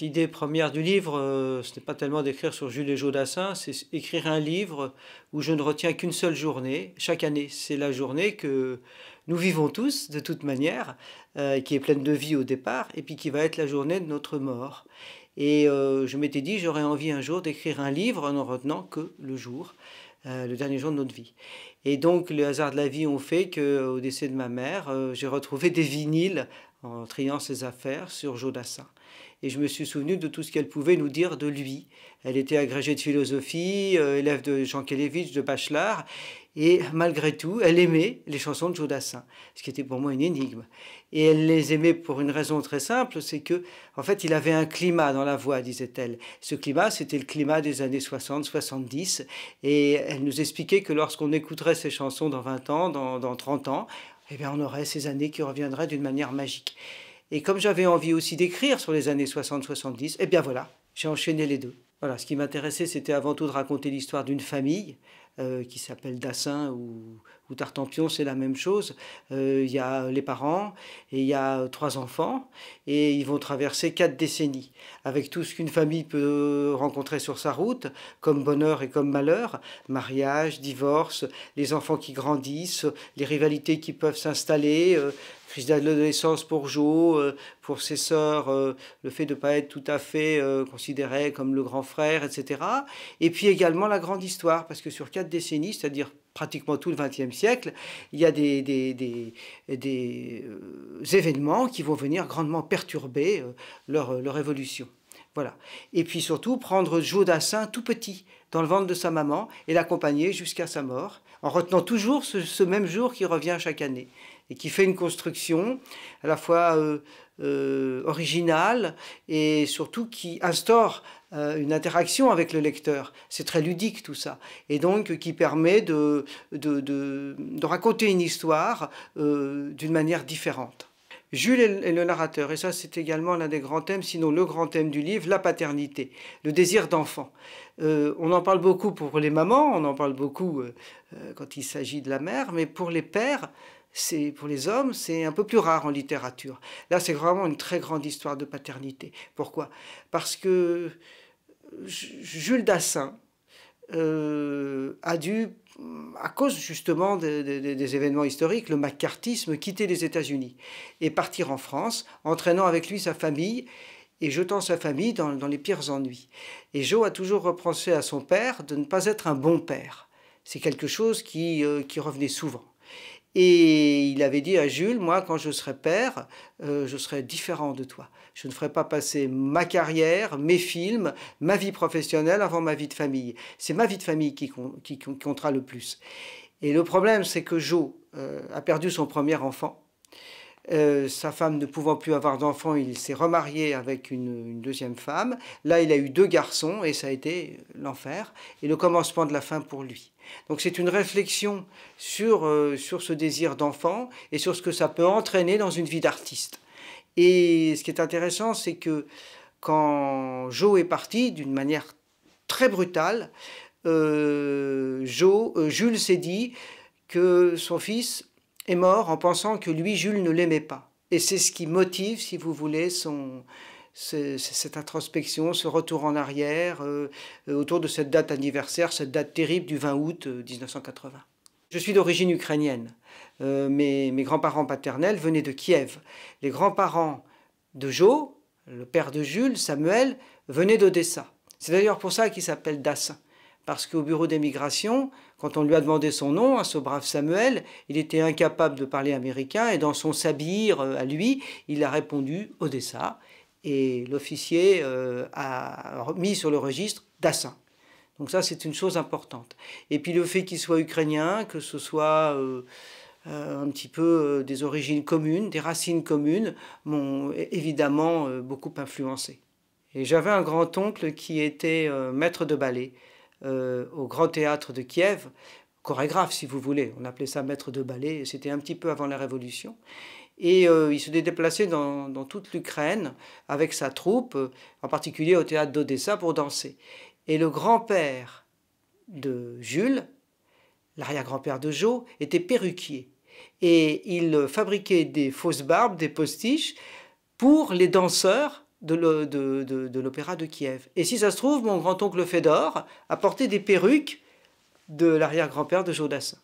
L'idée première du livre, euh, ce n'est pas tellement d'écrire sur Jules et Jodassin, c'est écrire un livre où je ne retiens qu'une seule journée, chaque année. C'est la journée que nous vivons tous, de toute manière, euh, qui est pleine de vie au départ, et puis qui va être la journée de notre mort. Et euh, je m'étais dit, j'aurais envie un jour d'écrire un livre en ne retenant que le jour, le dernier jour de notre vie. Et donc, le hasard de la vie ont fait qu'au décès de ma mère, j'ai retrouvé des vinyles en triant ses affaires sur Jodassin et je me suis souvenu de tout ce qu'elle pouvait nous dire de lui. Elle était agrégée de philosophie, euh, élève de Jean Kelevich, de Bachelard, et malgré tout, elle aimait les chansons de Jodassin, ce qui était pour moi une énigme. Et elle les aimait pour une raison très simple, c'est que, en fait, il avait un climat dans la voix, disait-elle. Ce climat, c'était le climat des années 60, 70, et elle nous expliquait que lorsqu'on écouterait ces chansons dans 20 ans, dans, dans 30 ans, eh bien, on aurait ces années qui reviendraient d'une manière magique. Et comme j'avais envie aussi d'écrire sur les années 60-70, eh bien voilà, j'ai enchaîné les deux. Voilà, ce qui m'intéressait, c'était avant tout de raconter l'histoire d'une famille, euh, qui s'appelle Dassin ou, ou Tartampion, c'est la même chose. Euh, il y a les parents et il y a trois enfants et ils vont traverser quatre décennies avec tout ce qu'une famille peut rencontrer sur sa route, comme bonheur et comme malheur, mariage, divorce, les enfants qui grandissent, les rivalités qui peuvent s'installer. Euh, crise d'adolescence pour Jo, pour ses sœurs, le fait de ne pas être tout à fait considéré comme le grand frère, etc. Et puis également la grande histoire, parce que sur quatre c'est-à-dire pratiquement tout le XXe siècle, il y a des, des, euh, événements qui vont venir grandement perturber euh, leur, leur évolution. Et puis surtout, prendre Joe Dassin tout petit, dans le ventre de sa maman, et l'accompagner jusqu'à sa mort, en retenant toujours ce, même jour qui revient chaque année, et qui fait une construction à la fois euh, euh, originale et surtout qui instaure euh, une interaction avec le lecteur. C'est très ludique tout ça, et donc qui permet de raconter une histoire d'une manière différente. Jules est le narrateur, et ça c'est également l'un des grands thèmes, sinon le grand thème du livre, la paternité, le désir d'enfant. Euh, on en parle beaucoup pour les mamans, on en parle beaucoup euh, euh, quand il s'agit de la mère, mais pour les pères, c'est pour les hommes, c'est un peu plus rare en littérature. Là, c'est vraiment une très grande histoire de paternité. Pourquoi Parce que Jules Dassin a dû à cause justement des événements historiques, le macartisme quittait les États-Unis et partir en France, entraînant avec lui sa famille et jetant sa famille dans, les pires ennuis. Et Joe a toujours reproché à son père de ne pas être un bon père. C'est quelque chose qui euh, revenait souvent. Et il avait dit à Jules, moi, quand je serai père, euh, je serai différent de toi. Je ne ferai pas passer ma carrière, mes films, ma vie professionnelle avant ma vie de famille. C'est ma vie de famille qui, comptera le plus. Et le problème, c'est que Joe euh, a perdu son premier enfant euh, sa femme ne pouvant plus avoir d'enfants, il s'est remarié avec une, deuxième femme. Là, il a eu deux garçons et ça a été l'enfer et le commencement de la fin pour lui. Donc c'est une réflexion sur, euh, sur ce désir d'enfant et sur ce que ça peut entraîner dans une vie d'artiste. Et ce qui est intéressant, c'est que quand Joe est parti, d'une manière très brutale, euh, Jules s'est dit que son fils est mort en pensant que lui, Jules, ne l'aimait pas. Et c'est ce qui motive, si vous voulez, son, cette introspection, ce retour en arrière euh, euh, autour de cette date anniversaire, cette date terrible du 20 août 1980. Euh, Je suis d'origine ukrainienne. mais mes, grands-parents paternels venaient de Kiev. Les grands-parents de Joe, le père de Jules, Samuel, venaient d'Odessa. C'est d'ailleurs pour ça qu'il s'appelle Dassin parce qu'au bureau d'émigration, quand on lui a demandé son nom à hein, ce brave Samuel, il était incapable de parler américain et dans son sabir euh, à lui, il a répondu Odessa et l'officier euh, a mis sur le registre Dassin. Donc ça, c'est une chose importante. Et puis le fait qu'il soit ukrainien, que ce soit euh, un petit peu des origines communes, des racines communes, m'ont évidemment beaucoup influencé. Et j'avais un grand-oncle qui était maître de ballet. Euh, au Grand Théâtre de Kiev, chorégraphe si vous voulez, on appelait ça maître de ballet, c'était un petit peu avant la Révolution. Et euh, il se déplaçait dans, dans toute l'Ukraine avec sa troupe, euh, en particulier au théâtre d'Odessa, pour danser. Et le grand-père de Jules, l'arrière-grand-père de Joe était perruquier. Et il fabriquait des fausses barbes, des postiches, pour les danseurs de l'opéra de, Kiev. Et si ça se trouve, mon grand-oncle Fédor a porté des perruques de l'arrière-grand-père de Jodassin.